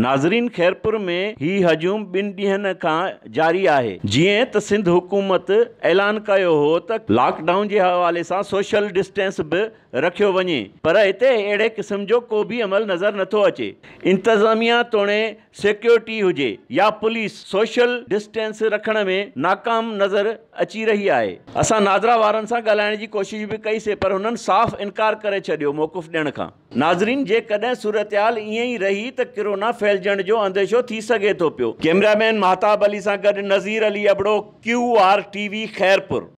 नाज़रीन ख़ैरपुर में ही हज़ूम ॿिनि ॾींहनि खां जारी आहे जीअं त सिंध हुकूमत ऐलान कयो हो त लॉकडाउन जे हवाले सां सोशल डिस्टेंस बि रखियो वञे पर हिते अहिड़े क़िस्म जो को बि अमल नज़र नथो अचे इंतिज़ामिया तोड़े सिक्योरिटी हुजे या पुलिस सोशल डिस्टेंस रखण में नाकाम नज़र अची रही आहे असां नाज़रा वारनि सां ॻाल्हाइण जी कोशिशि बि कईसीं पर हुननि साफ़ु इनकार करे छॾियो मौक़ुफ़ ॾियण खां नाज़रीन जेकॾहिं सूरत हाल ईअं ई रही त कोरोना फैलजन जो अंदेशो थी सके तो पियो कैमरामैन महताब अली सा गड Nazir Ali Abro Q R T V Khairpur